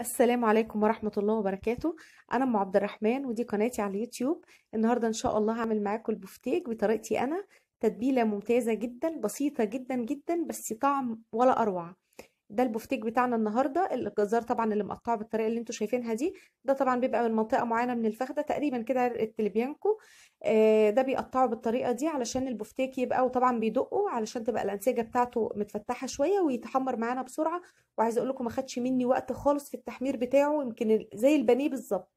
السلام عليكم ورحمة الله وبركاته أنا أم عبد الرحمن ودي قناتي على اليوتيوب النهاردة إن شاء الله هعمل معاكم البفتيك بطريقتي أنا تتبيلة ممتازة جدا بسيطة جدا جدا بس طعم ولا أروع ده البفتيك بتاعنا النهارده الجزار طبعا اللي مقطعه بالطريقه اللي انتم شايفينها دي ده طبعا بيبقى من منطقه معينه من الفخده تقريبا كده عرقه البيانكو آه، ده بيقطعه بالطريقه دي علشان البفتيك يبقى وطبعا بيدقه علشان تبقى الانسجه بتاعته متفتحه شويه ويتحمر معانا بسرعه وعايزه اقول لكم ما خدش مني وقت خالص في التحمير بتاعه يمكن زي البانيه بالظبط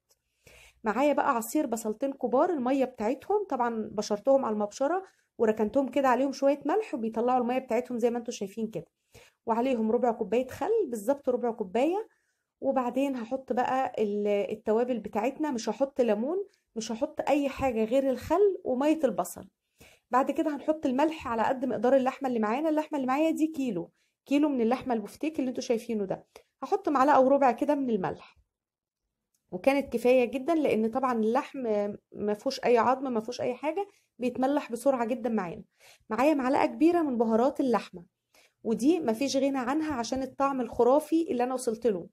معايا بقى عصير بصلتين كبار الميه بتاعتهم طبعا بشرتهم على المبشره وركنتهم كده عليهم شويه ملح وبيطلعوا الميه بتاعتهم زي ما انتم شايفين كده وعليهم ربع كوبايه خل بالظبط ربع كوبايه وبعدين هحط بقى التوابل بتاعتنا مش هحط ليمون مش هحط اي حاجه غير الخل وميه البصل بعد كده هنحط الملح على قد مقدار اللحمه اللي معانا اللحمه اللي معايا دي كيلو كيلو من اللحمه البفتيك اللي انتوا شايفينه ده هحط معلقه وربع كده من الملح وكانت كفايه جدا لان طبعا اللحم ما فيهوش اي عظم ما فيهوش اي حاجه بيتملح بسرعة جدا معانا معايا معلقة كبيرة من بهارات اللحمة ودي مفيش غنى عنها عشان الطعم الخرافي اللي أنا وصلت له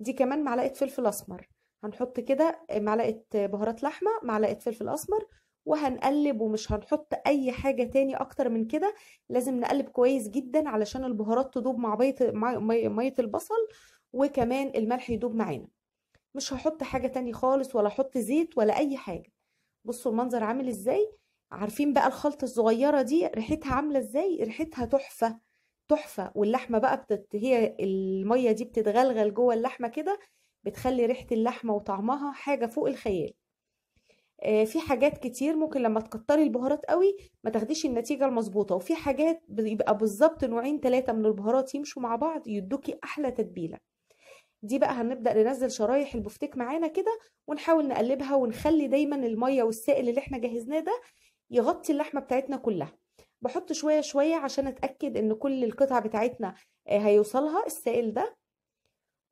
دي كمان معلقة فلفل أسمر هنحط كده معلقة بهارات لحمة معلقة فلفل أسمر وهنقلب ومش هنحط اي حاجة تاني اكتر من كده لازم نقلب كويس جدا علشان البهارات تدوب مع مية البصل وكمان الملح يدوب معانا مش هحط حاجة تاني خالص ولا احط زيت ولا اي حاجة بصوا المنظر عامل ازاي عارفين بقى الخلطة الصغيرة دي ريحتها عاملة ازاي ريحتها تحفة تحفة واللحمة بقى بتت... هي المية دي بتتغلغل جوه اللحمة كده بتخلي ريحة اللحمة وطعمها حاجة فوق الخيال آه في حاجات كتير ممكن لما تكتري البهارات قوي ما تاخديش النتيجة المظبوطة وفي حاجات بيبقى بالظبط نوعين ثلاثة من البهارات يمشوا مع بعض يدوكي أحلى تتبيلة دي بقى هنبدأ ننزل شرايح البفتيك معانا كده ونحاول نقلبها ونخلي دايما المية والسائل اللي احنا جهزناه ده يغطي اللحمه بتاعتنا كلها بحط شويه شويه عشان اتاكد ان كل القطع بتاعتنا آه، هيوصلها السائل ده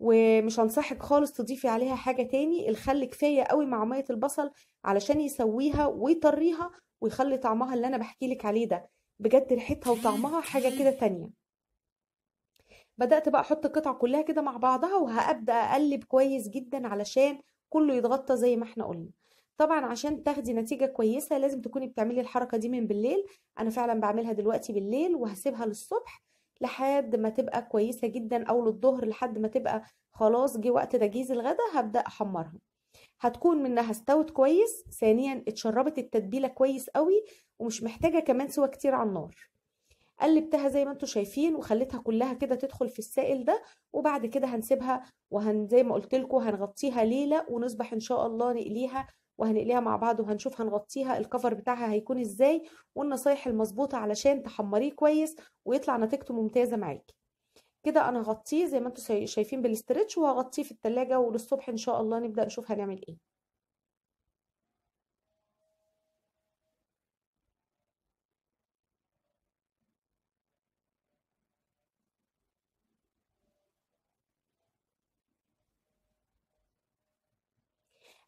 ومش هنصحك خالص تضيفي عليها حاجه تاني الخل كفايه قوي مع ميه البصل علشان يسويها ويطريها ويخلي طعمها اللي انا بحكي لك عليه ده بجد ريحتها وطعمها حاجه كده تانية بدات بقى احط القطع كلها كده مع بعضها وهبدا اقلب كويس جدا علشان كله يتغطى زي ما احنا قلنا طبعا عشان تاخدي نتيجه كويسه لازم تكوني بتعملي الحركه دي من بالليل انا فعلا بعملها دلوقتي بالليل وهسيبها للصبح لحد ما تبقى كويسه جدا او للظهر لحد ما تبقى خلاص جه وقت تجهيز الغدا هبدا احمرها هتكون منها استوت كويس ثانيا اتشربت التتبيله كويس قوي ومش محتاجه كمان سوى كتير على النار قلبتها زي ما انتم شايفين وخليتها كلها كده تدخل في السائل ده وبعد كده هنسيبها وهن زي ما قلت لكم هنغطيها ليله ونصبح ان شاء الله نقليها وهنقليها مع بعض وهنشوف هنغطيها الكفر بتاعها هيكون ازاي والنصايح المظبوطه علشان تحمريه كويس ويطلع نتيجته ممتازه معاكي كده انا هغطيه زي ما انتم شايفين بالاسترتش وهغطيه في التلاجة وللصبح ان شاء الله نبدا نشوف هنعمل ايه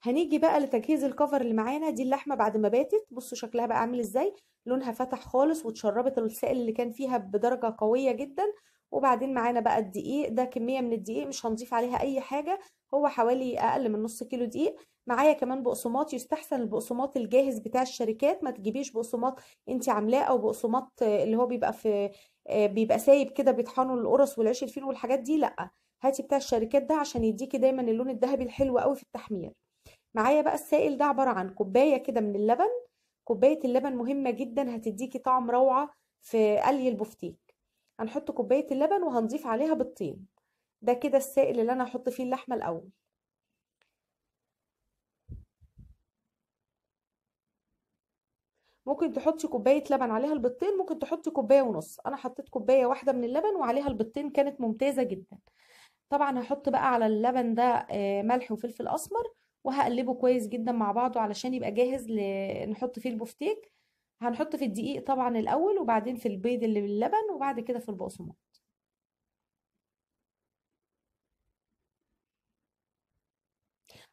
هنيجي بقى لتجهيز الكفر اللي معانا دي اللحمه بعد ما باتت بصوا شكلها بقى عامل ازاي لونها فتح خالص واتشربت السائل اللي كان فيها بدرجه قويه جدا وبعدين معانا بقى الدقيق ده كميه من الدقيق مش هنضيف عليها اي حاجه هو حوالي اقل من نص كيلو دقيق معايا كمان بقسماط يستحسن البقسماط الجاهز بتاع الشركات ما تجيبيش بقسماط انت عاملاه او بقسماط اللي هو بيبقى في آه، بيبقى سايب كده بيطحنوا القرص والعيش الفين والحاجات دي لا هاتي بتاع الشركات ده عشان يديكي دايما اللون الذهبي الحلو قوي في التحمير معايا بقى السائل ده عبارة عن كوباية كده من اللبن كوباية اللبن مهمة جدا هتديكي طعم روعة في قلي البفتيك هنحط كوباية اللبن وهنضيف عليها بالطين ده كده السائل اللي أنا هحط فيه اللحمة الأول ممكن تحطي كوبايه لبن عليها البيضتين ممكن تحطي كوبايه ونص انا حطيت كوبايه واحده من اللبن وعليها البيضتين كانت ممتازه جدا طبعا هحط بقى على اللبن ده آه، ملح وفلفل اسمر وهقلبه كويس جدا مع بعضه علشان يبقى جاهز نحط فيه البفتيك هنحط في الدقيق طبعا الاول وبعدين في البيض اللي باللبن وبعد كده في البقسماط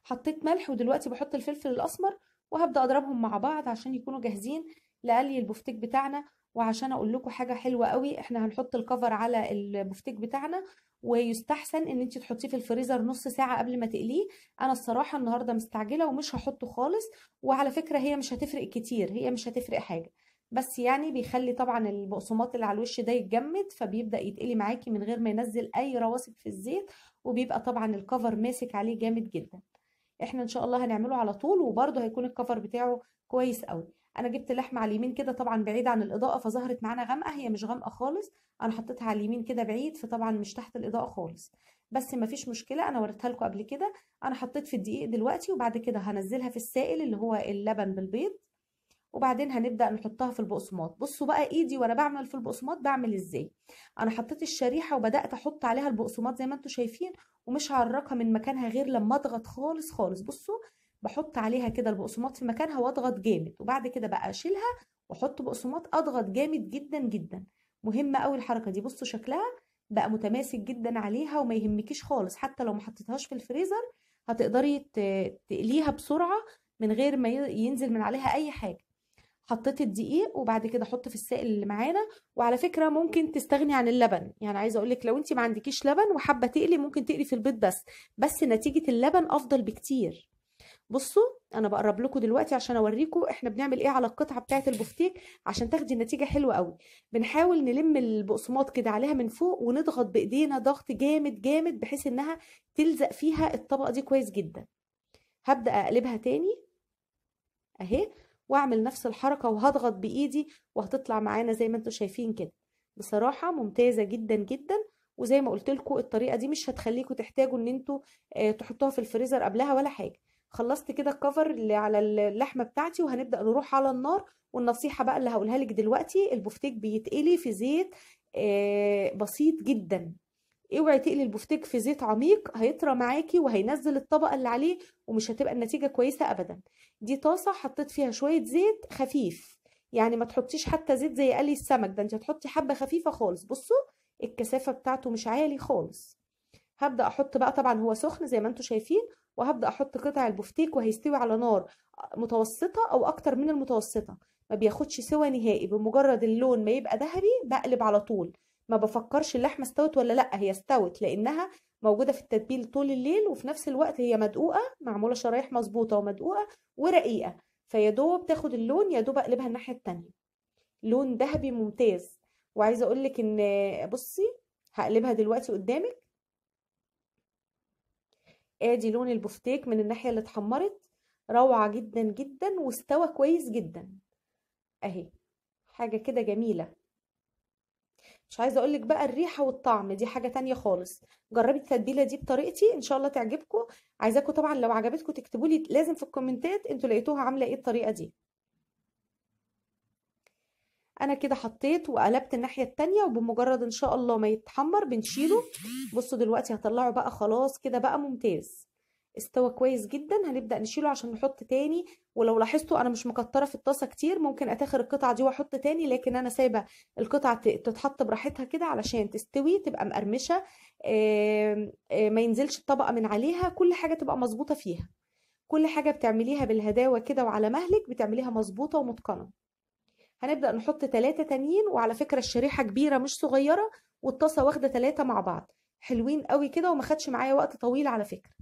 حطيت ملح ودلوقتي بحط الفلفل الاسمر وهبدا اضربهم مع بعض عشان يكونوا جاهزين لقلي البفتيك بتاعنا وعشان اقول لكم حاجه حلوه قوي احنا هنحط الكفر على البفتيك بتاعنا ويستحسن ان انت تحطيه في الفريزر نص ساعه قبل ما تقليه انا الصراحه النهارده مستعجله ومش هحطه خالص وعلى فكره هي مش هتفرق كتير هي مش هتفرق حاجه بس يعني بيخلي طبعا البقسماط اللي على الوش ده يتجمد فبيبدا يتقلي معاكي من غير ما ينزل اي رواسب في الزيت وبيبقى طبعا الكفر ماسك عليه جامد جدا احنا ان شاء الله هنعمله على طول وبرده هيكون الكفر بتاعه كويس قوي انا جبت لحمه على اليمين كده طبعا بعيد عن الاضاءه فظهرت معانا غامقه هي مش غامقه خالص انا حطيتها على اليمين كده بعيد فطبعا مش تحت الاضاءه خالص بس مفيش مشكله انا وريتها لكم قبل كده انا حطيت في الدقيق دلوقتي وبعد كده هنزلها في السائل اللي هو اللبن بالبيض وبعدين هنبدا نحطها في البقسماط بصوا بقى ايدي وانا بعمل في البقسماط بعمل ازاي انا حطيت الشريحه وبدات احط عليها البقسماط زي ما انتم شايفين ومش هعرقها من مكانها غير لما اضغط خالص خالص بصوا بحط عليها كده البقسماط في مكانها واضغط جامد وبعد كده بقى اشيلها واحط بقسماط اضغط جامد جدا جدا مهمه قوي الحركه دي بصوا شكلها بقى متماسك جدا عليها وما يهمكيش خالص حتى لو ما حطيتهاش في الفريزر هتقدري تقليها بسرعه من غير ما ينزل من عليها اي حاجه حطيت الدقيق وبعد كده حط في السائل اللي معانا وعلى فكره ممكن تستغني عن اللبن يعني عايزه اقول لك لو انت ما عندكيش لبن وحابه تقلي ممكن تقلي في البيض بس بس نتيجه اللبن افضل بكتير بصوا انا بقرب لكم دلوقتي عشان اوريكم احنا بنعمل ايه على القطعه بتاعه البفتيك عشان تاخدي النتيجه حلوه قوي بنحاول نلم البقسماط كده عليها من فوق ونضغط بايدينا ضغط جامد جامد بحيث انها تلزق فيها الطبقه دي كويس جدا هبدا اقلبها تاني اهي واعمل نفس الحركه وهضغط بايدي وهتطلع معانا زي ما انتم شايفين كده بصراحه ممتازه جدا جدا وزي ما قلت لكم الطريقه دي مش هتخليكم تحتاجوا ان انتوا آه، تحطوها في الفريزر قبلها ولا حاجه خلصت كده الكفر اللي على اللحمه بتاعتي وهنبدا نروح على النار والنصيحه بقى اللي هقولها لك دلوقتي البفتيك بيتقلي في زيت آه، بسيط جدا اوعي تقلي البفتيك في زيت عميق هيطرى معاكي وهينزل الطبقه اللي عليه ومش هتبقى النتيجه كويسه ابدا دي طاسه حطيت فيها شويه زيت خفيف يعني ما تحطيش حتى زيت زي قلي السمك ده انت هتحطي حبه خفيفه خالص بصوا الكثافه بتاعته مش عالي خالص هبدا احط بقى طبعا هو سخن زي ما انتم شايفين وهبدا احط قطع البفتيك وهيستوي على نار متوسطه او اكتر من المتوسطه ما بياخدش سوى نهائي بمجرد اللون ما يبقى ذهبي بقلب على طول ما بفكرش اللحمه استوت ولا لا هي استوت لانها موجوده في التتبيل طول الليل وفي نفس الوقت هي مدقوقه معموله شرايح مظبوطه ومدقوقه ورقيقه فيا دوب تاخد اللون يا دوب اقلبها الناحيه التانية لون ذهبي ممتاز وعايزه اقول لك ان بصي هقلبها دلوقتي قدامك ادي لون البفتيك من الناحية اللي اتحمرت روعة جدا جدا واستوى كويس جدا اهي حاجة كده جميلة مش عايزة اقولك بقى الريحة والطعم دي حاجة تانية خالص جربي التتبيلة دي بطريقتي ان شاء الله تعجبكم عايزاكم طبعا لو عجبتكم تكتبولي لازم في الكومنتات انتوا لقيتوها عاملة ايه الطريقة دي انا كده حطيت وقلبت الناحيه التانية وبمجرد ان شاء الله ما يتحمر بنشيله بصوا دلوقتي هطلعه بقى خلاص كده بقى ممتاز استوى كويس جدا هنبدا نشيله عشان نحط تاني ولو لاحظتوا انا مش مكتره في الطاسه كتير ممكن اتاخر القطعه دي واحط تاني لكن انا سايبه القطعه تتحط براحتها كده علشان تستوي تبقى مقرمشه ما ينزلش الطبقه من عليها كل حاجه تبقى مظبوطه فيها كل حاجه بتعمليها بالهداوه كده وعلى مهلك بتعمليها مظبوطه ومتقنه هنبدأ نحط ثلاثة تانيين وعلى فكرة الشريحة كبيرة مش صغيرة والطاسة واخدة ثلاثة مع بعض حلوين قوي كده وما خدش معايا وقت طويل على فكرة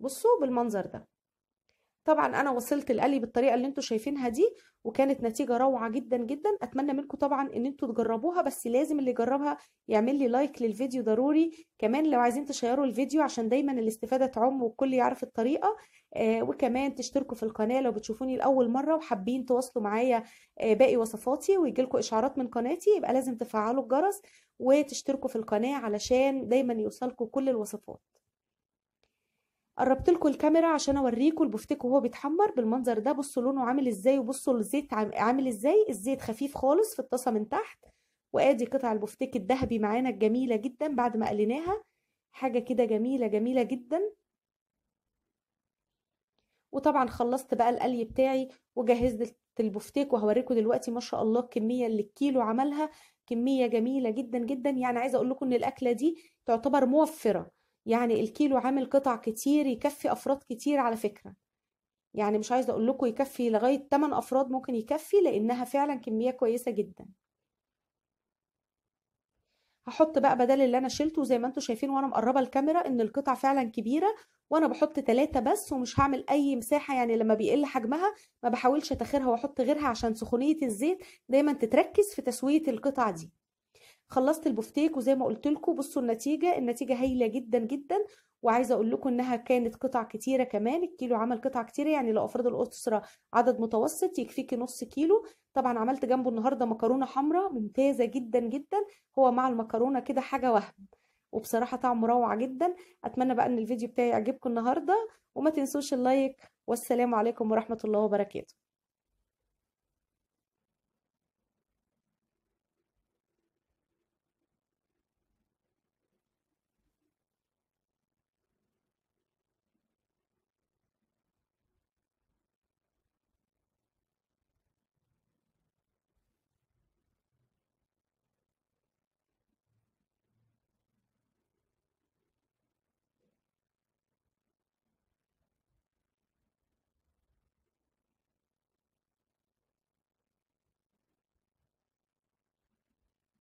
بصوا بالمنظر ده طبعا انا وصلت القلي بالطريقه اللي انتم شايفينها دي وكانت نتيجه روعه جدا جدا اتمنى منكم طبعا ان انتم تجربوها بس لازم اللي يجربها يعمل لي لايك للفيديو ضروري كمان لو عايزين تشيروا الفيديو عشان دايما الاستفاده تعم والكل يعرف الطريقه آه وكمان تشتركوا في القناه لو بتشوفوني لاول مره وحابين تواصلوا معايا آه باقي وصفاتي ويجيلكم اشعارات من قناتي يبقى لازم تفعلوا الجرس وتشتركوا في القناه علشان دايما يوصلكم كل الوصفات قربت لكم الكاميرا عشان اوريكم البفتيك وهو بيتحمر بالمنظر ده بصوا لونه عامل ازاي وبصوا الزيت عامل ازاي الزيت خفيف خالص في الطاسه من تحت وادي قطع البفتيك الذهبي معانا الجميله جدا بعد ما قليناها حاجه كده جميله جميله جدا وطبعا خلصت بقى القلي بتاعي وجهزت البفتيك وهوريكم دلوقتي ما شاء الله الكميه اللي الكيلو عملها كميه جميله جدا جدا يعني عايزه اقول لكم ان الاكله دي تعتبر موفره يعني الكيلو عامل قطع كتير يكفي أفراد كتير على فكرة يعني مش عايزة أقول لكم يكفي لغاية 8 أفراد ممكن يكفي لأنها فعلا كمية كويسة جدا هحط بقى بدل اللي أنا شلته زي ما انتم شايفين وأنا مقربة الكاميرا إن القطع فعلا كبيرة وأنا بحط تلاتة بس ومش هعمل أي مساحة يعني لما بيقل حجمها ما بحاولش أتاخرها وأحط غيرها عشان سخونية الزيت دايما تتركز في تسوية القطع دي خلصت البفتيك وزي ما قلت لكم بصوا النتيجه النتيجه هايله جدا جدا وعايزه اقول لكم انها كانت قطع كتيره كمان الكيلو عمل قطع كتيره يعني لو افراد الاسره عدد متوسط يكفيكي نص كيلو طبعا عملت جنبه النهارده مكرونه حمراء ممتازه جدا جدا هو مع المكرونه كده حاجه وهم وبصراحه طعمه روعه جدا اتمنى بقى ان الفيديو بتاعي يعجبكم النهارده وما تنسوش اللايك والسلام عليكم ورحمه الله وبركاته